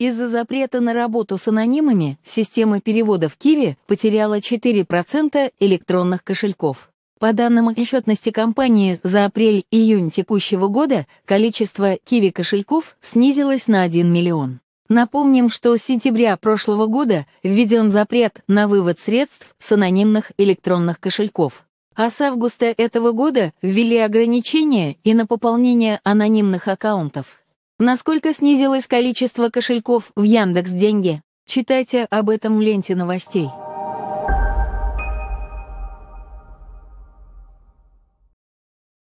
Из-за запрета на работу с анонимами система перевода в Киви потеряла 4% электронных кошельков. По данным отчетности компании за апрель-июнь текущего года количество киви-кошельков снизилось на 1 миллион. Напомним, что с сентября прошлого года введен запрет на вывод средств с анонимных электронных кошельков. А с августа этого года ввели ограничения и на пополнение анонимных аккаунтов. Насколько снизилось количество кошельков в Яндекс деньги? Читайте об этом в ленте новостей.